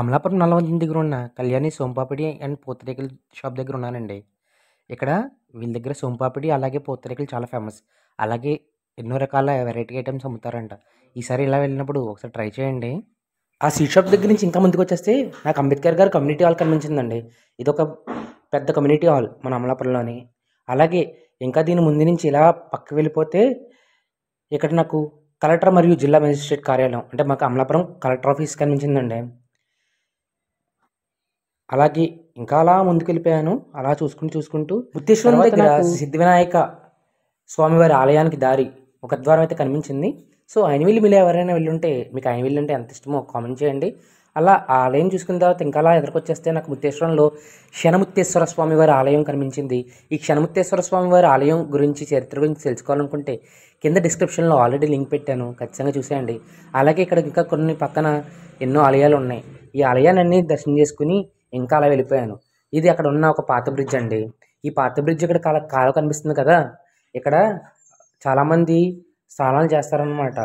అమలాపురం నల్లవంతం దగ్గర ఉన్న కళ్యాణి సోంపాపిడి అండ్ పూతరేకుల షాప్ దగ్గర ఉన్నానండి ఇక్కడ వీళ్ళ దగ్గర సోంపాపిడి అలాగే పూతరేకులు చాలా ఫేమస్ అలాగే ఎన్నో రకాల వెరైటీ ఐటమ్స్ అమ్ముతారంట ఈసారి ఇలా వెళ్ళినప్పుడు ఒకసారి ట్రై చేయండి ఆ స్వీట్ షాప్ దగ్గర నుంచి ఇంకా ముందుకు వచ్చేస్తే నాకు అంబేద్కర్ గారు కమ్యూనిటీ హాల్ కనిపించిందండి ఇది ఒక పెద్ద కమ్యూనిటీ హాల్ మన అమలాపురంలోని అలాగే ఇంకా దీని ముందు నుంచి ఇలా పక్క వెళ్ళిపోతే ఇక్కడ నాకు కలెక్టర్ మరియు జిల్లా మేజిస్ట్రేట్ కార్యాలయం అంటే మాకు అమలాపురం కలెక్టర్ ఆఫీస్ కనిపించిందండి అలాగే ఇంకా అలా ముందుకెళ్ళిపోయాను అలా చూసుకుంటూ చూసుకుంటూ బుద్ధేశ్వరం దగ్గర సిద్ధివినాయక స్వామివారి ఆలయానికి దారి ఒక ద్వారం అయితే కనిపించింది సో ఐనవిల్లి మీరు ఎవరైనా వెళ్ళుంటే మీకు ఐనవిల్లి అంటే ఎంత ఇష్టమో కామెంట్ చేయండి అలా ఆలయం చూసుకున్న తర్వాత ఇంకా అలా ఎదురుకొచ్చేస్తే నాకు ముత్తేశ్వరంలో క్షణముత్తేశ్వర స్వామి వారి ఆలయం కనిపించింది ఈ క్షణముత్తేశ్వర స్వామి వారి ఆలయం గురించి చరిత్ర గురించి తెలుసుకోవాలనుకుంటే కింద డిస్క్రిప్షన్లో ఆల్రెడీ లింక్ పెట్టాను ఖచ్చితంగా చూసేయండి అలాగే ఇక్కడ ఇంకా కొన్ని పక్కన ఎన్నో ఆలయాలు ఉన్నాయి ఈ ఆలయాలన్నీ దర్శనం చేసుకుని ఇంకా అలా వెళ్ళిపోయాను ఇది అక్కడ ఉన్న ఒక పాత బ్రిడ్జ్ అండి ఈ పాత బ్రిడ్జ్ ఇక్కడ కాల కాలు కనిపిస్తుంది కదా ఇక్కడ చాలామంది స్నానాలు చేస్తారనమాట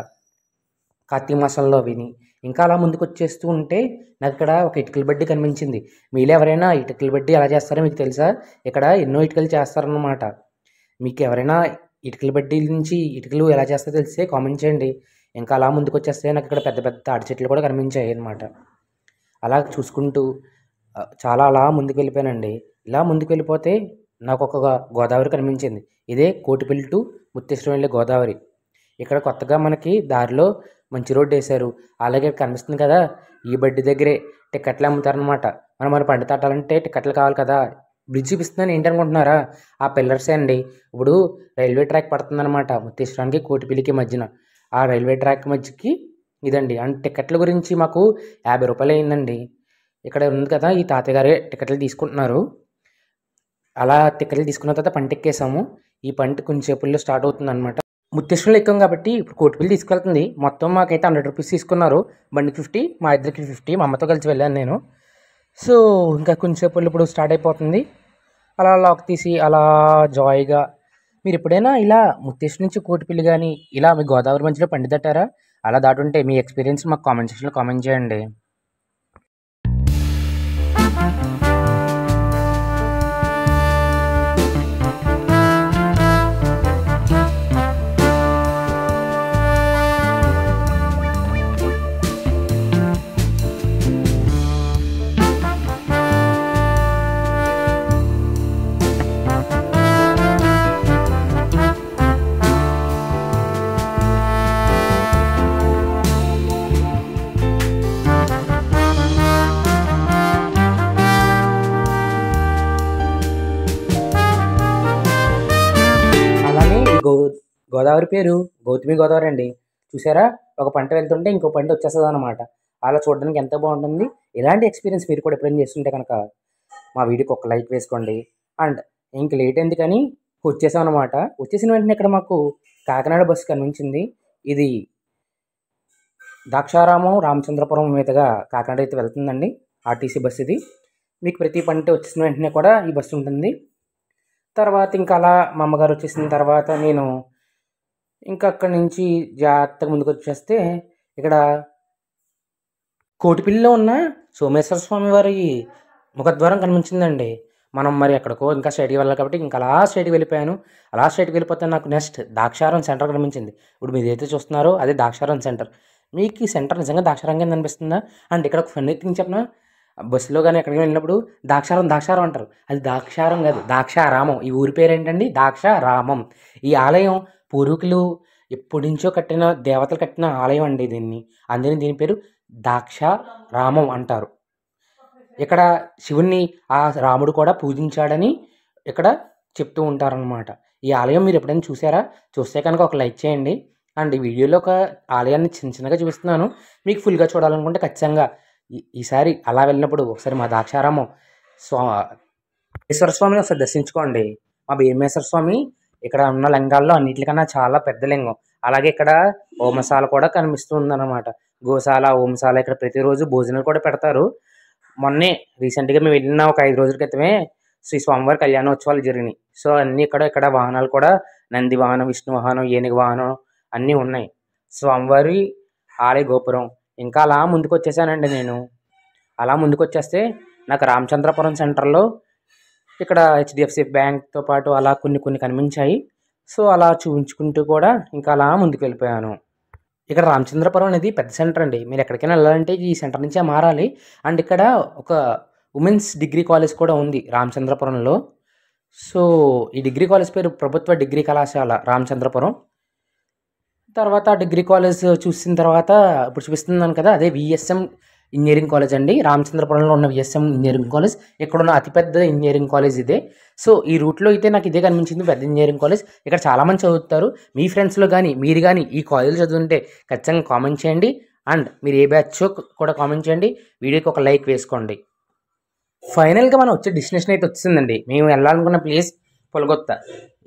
కార్తీక మాసంలో విని ఇంకా అలా ముందుకు వచ్చేస్తూ ఉంటే నాకు ఇక్కడ ఒక ఇటుకల బడ్డి కనిపించింది మీలో ఎవరైనా ఇటుకల బడ్డి ఎలా చేస్తారో మీకు తెలుసా ఇక్కడ ఎన్నో ఇటుకలు చేస్తారనమాట మీకు ఎవరైనా ఇటుకల బడ్డీ నుంచి ఇటుకలు ఎలా చేస్తారో తెలిస్తే కామెంట్ చేయండి ఇంకా అలా ముందుకు వచ్చేస్తే నాకు ఇక్కడ పెద్ద పెద్ద తాడి చెట్లు కూడా కనిపించాయి అనమాట అలా చూసుకుంటూ చాలా అలా ముందుకు వెళ్ళిపోయానండి ఇలా ముందుకు వెళ్ళిపోతే నాకు ఒక గోదావరి కనిపించింది ఇదే కోటిపల్లి టు ముత్తేశ్వరం వెళ్ళే గోదావరి ఇక్కడ కొత్తగా మనకి దారిలో మంచి రోడ్డు వేశారు అలాగే కనిపిస్తుంది కదా ఈ బడ్డి దగ్గరే టికెట్లు అమ్ముతారనమాట మనం మన పండు తట్టాలంటే టికెట్లు కావాలి కదా బ్రిడ్జ్ చూపిస్తున్నాను అనుకుంటున్నారా ఆ పిల్లర్సే అండి ఇప్పుడు రైల్వే ట్రాక్ పడుతుందన్నమాట ముత్తేశ్వరానికి కోటిపిల్లికి మధ్యన ఆ రైల్వే ట్రాక్ మధ్యకి ఇదండి అండ్ టికెట్ల గురించి మాకు యాభై రూపాయలు అయిందండి ఇక్కడ ఉంది కదా ఈ తాతయ్య టికెట్లు తీసుకుంటున్నారు అలా టికెట్లు తీసుకున్న తర్వాత పంట ఎక్కేసాము ఈ పంట కొంచెంసేపుల్లో స్టార్ట్ అవుతుంది అనమాట ముత్తేశ్వరులు ఎక్కాం కాబట్టి ఇప్పుడు కోటిపల్లి తీసుకెళ్తుంది మొత్తం మాకైతే హండ్రెడ్ రూపీస్ తీసుకున్నారు బండి ఫిఫ్టీ మా ఇద్దరికి ఫిఫ్టీ మా అమ్మతో కలిసి వెళ్ళాను నేను సో ఇంకా కొంచెంసేపుల్లో ఇప్పుడు స్టార్ట్ అయిపోతుంది అలా లాక్ తీసి అలా జాయ్గా మీరు ఎప్పుడైనా ఇలా ముత్తేశ్వరం నుంచి కోటిపల్లి కానీ ఇలా మీ గోదావరి మధ్యలో పండి తట్టారా అలా దాటుంటే మీ ఎక్స్పీరియన్స్ మాకు కామెంట్ సెక్షన్లో కామెంట్ చేయండి గో గోదావరి పేరు గౌతమి గోదావరి అండి చూసారా ఒక పంట వెళ్తుంటే ఇంకో పంట వచ్చేస్తుంది అనమాట అలా చూడడానికి ఎంత బాగుంటుంది ఇలాంటి ఎక్స్పీరియన్స్ మీరు కూడా ఎప్పుడైనా చేస్తుంటే కనుక మా వీడియోకి ఒక లైక్ వేసుకోండి అండ్ ఇంక లేట్ అయింది కానీ వచ్చేసాం అనమాట వచ్చేసిన వెంటనే ఇక్కడ మాకు కాకినాడ బస్సు కనిపించింది ఇది ద్రాక్షారామం రామచంద్రపురం మీదుగా కాకినాడ అయితే వెళ్తుందండి ఆర్టీసీ బస్సు ఇది మీకు ప్రతి పంట వచ్చేసిన వెంటనే కూడా ఈ బస్సు ఉంటుంది తర్వాత ఇంకా అలా మా అమ్మగారు వచ్చేసిన తర్వాత నేను ఇంకా అక్కడి నుంచి జాగ్రత్తగా ముందుకు వచ్చేస్తే ఇక్కడ కోటిపిల్లిలో ఉన్న సోమేశ్వర స్వామి వారి ముఖద్వారం కనిపించిందండి మనం మరి ఎక్కడికో ఇంకా స్టేట్కి వెళ్ళాలి కాబట్టి ఇంకా అలా స్టేట్కి వెళ్ళిపోయాను అలా స్టేట్కి వెళ్ళిపోతే నాకు నెక్స్ట్ దాక్షారం సెంటర్ కనిపించింది ఇప్పుడు మీరు ఏదైతే చూస్తున్నారో అదే దాక్షారం సెంటర్ మీకు ఈ సెంటర్ నిజంగా దాక్షారం కింద అనిపిస్తుందా అండ్ ఇక్కడ ఒక ఫన్నీ థింగ్ చెప్పిన బస్సులో కానీ ఎక్కడికి వెళ్ళినప్పుడు దాక్షారం దాక్షారం అంటారు అది దాక్షారం కాదు దాక్షారామం ఈ ఊరి పేరు ఏంటండి దాక్షారామం ఈ ఆలయం పూర్వీకులు ఎప్పటి నుంచో కట్టిన దేవతలు కట్టిన ఆలయం అండి దీన్ని అందుకని దీని పేరు దాక్షారామం అంటారు ఇక్కడ శివుణ్ణి ఆ రాముడు కూడా పూజించాడని ఇక్కడ చెప్తూ ఉంటారనమాట ఈ ఆలయం మీరు ఎప్పుడైనా చూసారా చూస్తే కనుక ఒక లైక్ చేయండి అండ్ ఈ వీడియోలో ఒక ఆలయాన్ని చిన్న చిన్నగా చూపిస్తున్నాను మీకు ఫుల్గా చూడాలనుకుంటే ఖచ్చితంగా ఈసారి అలా వెళ్ళినప్పుడు ఒకసారి మా ద్రాక్షారామం స్వా ఈశ్వర స్వామిని ఒకసారి దర్శించుకోండి మా భీమేశ్వర స్వామి ఇక్కడ ఉన్న లింగాల్లో అన్నిటికన్నా చాలా పెద్ద లింగం అలాగే ఇక్కడ ఓమశాల కూడా కనిపిస్తుందన్నమాట గోశాల ఓమశాల ఇక్కడ ప్రతిరోజు భోజనాలు కూడా పెడతారు మొన్నే రీసెంట్గా మేము వెళ్ళిన ఒక ఐదు రోజుల క్రితమే శ్రీ స్వామివారి కళ్యాణోత్సవాలు జరిగినాయి సో అన్నీ ఇక్కడ ఇక్కడ వాహనాలు కూడా నంది వాహనం విష్ణు వాహనం ఏనుగు వాహనం అన్నీ ఉన్నాయి స్వామివారి ఆలయ గోపురం ఇంకా అలా ముందుకు వచ్చేసానండి నేను అలా ముందుకు వచ్చేస్తే నాకు రామచంద్రపురం సెంటర్లో ఇక్కడ హెచ్డిఎఫ్సి బ్యాంక్తో పాటు అలా కొన్ని కొన్ని కనిపించాయి సో అలా చూపించుకుంటూ కూడా ఇంకా అలా ముందుకు వెళ్ళిపోయాను ఇక్కడ రామచంద్రపురం అనేది పెద్ద సెంటర్ అండి మీరు ఎక్కడికైనా వెళ్ళాలంటే ఈ సెంటర్ నుంచే మారాలి అండ్ ఇక్కడ ఒక ఉమెన్స్ డిగ్రీ కాలేజ్ కూడా ఉంది రామచంద్రపురంలో సో ఈ డిగ్రీ కాలేజ్ పేరు ప్రభుత్వ డిగ్రీ కళాశాల రామచంద్రపురం తర్వాత డిగ్రీ కాలేజ్ చూసిన తర్వాత ఇప్పుడు చూపిస్తున్నాను కదా అదే విఎస్ఎం ఇంజనీరింగ్ కాలేజ్ అండి రామచంద్రపురంలో ఉన్న విఎస్ఎం ఇంజనీరింగ్ కాలేజ్ ఇక్కడ ఉన్న అతిపెద్ద ఇంజనీరింగ్ కాలేజ్ ఇదే సో ఈ రూట్లో అయితే నాకు ఇదే కనిపించింది పెద్ద ఇంజనీరింగ్ కాలేజ్ ఇక్కడ చాలామంది చదువుతారు మీ ఫ్రెండ్స్లో కానీ మీరు కానీ ఈ కాలేజ్ చదువుంటే ఖచ్చితంగా కామెంట్ చేయండి అండ్ మీరు ఏ బ్యాచ్ కూడా కామెంట్ చేయండి వీడియోకి ఒక లైక్ వేసుకోండి ఫైనల్గా మనం వచ్చే డెస్టినేషన్ అయితే వచ్చిందండి మేము వెళ్ళాలనుకున్న ప్లేస్ పొలగొత్త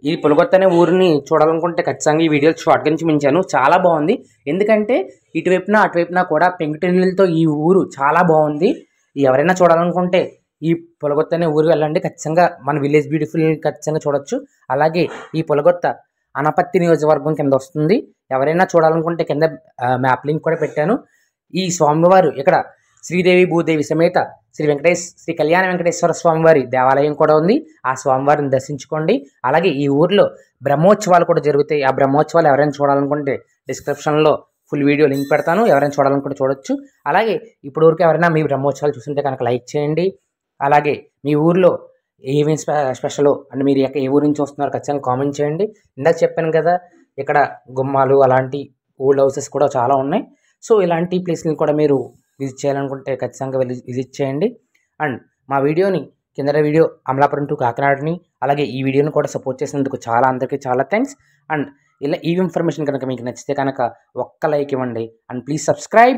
ఈ పులగొత్త అనే ఊరిని చూడాలనుకుంటే ఖచ్చితంగా ఈ వీడియో షార్ట్ నుంచి మించాను చాలా బాగుంది ఎందుకంటే ఇటువైపున అటువైపున కూడా పెంకుటిల్లులతో ఈ ఊరు చాలా బాగుంది ఎవరైనా చూడాలనుకుంటే ఈ పులగొత్త అనే ఊరు వెళ్ళండి ఖచ్చితంగా మన విలేజ్ బ్యూటిఫుల్ ఖచ్చితంగా చూడొచ్చు అలాగే ఈ పులగొత్త అనపత్తి నియోజకవర్గం కింద వస్తుంది ఎవరైనా చూడాలనుకుంటే కింద మ్యాప్ లింక్ కూడా పెట్టాను ఈ స్వామివారు ఇక్కడ శ్రీదేవి భూదేవి సమేత శ్రీ వెంకటేశ్ శ్రీ కళ్యాణ వెంకటేశ్వర స్వామివారి దేవాలయం కూడా ఉంది ఆ స్వామివారిని దర్శించుకోండి అలాగే ఈ ఊర్లో బ్రహ్మోత్సవాలు కూడా జరుగుతాయి ఆ బ్రహ్మోత్సవాలు ఎవరైనా చూడాలనుకుంటే డిస్క్రిప్షన్లో ఫుల్ వీడియో లింక్ పెడతాను ఎవరైనా చూడాలనుకుంటే చూడొచ్చు అలాగే ఇప్పుడు ఊరికి ఎవరైనా మీ బ్రహ్మోత్సవాలు చూస్తుంటే కనుక లైక్ చేయండి అలాగే మీ ఊర్లో ఏమేమి స్పెషల్ అండ్ మీరు ఏ ఊరు నుంచి వస్తున్నారో ఖచ్చితంగా కామెంట్ చేయండి ఇందాక చెప్పాను కదా ఇక్కడ గుమ్మాలు అలాంటి ఓల్డ్ హౌసెస్ కూడా చాలా ఉన్నాయి సో ఇలాంటి ప్లేస్ని కూడా మీరు విజిట్ చేయాలనుకుంటే ఖచ్చితంగా వెళ్ళి విజిట్ చేయండి అండ్ మా వీడియోని కింద వీడియో అమలాపురం టు కాకినాడని అలాగే ఈ వీడియోని కూడా సపోర్ట్ చేసినందుకు చాలా అందరికీ చాలా థ్యాంక్స్ అండ్ ఇలా ఈ ఇన్ఫర్మేషన్ కనుక మీకు నచ్చితే కనుక ఒక్క లైక్ ఇవ్వండి అండ్ ప్లీజ్ సబ్స్క్రైబ్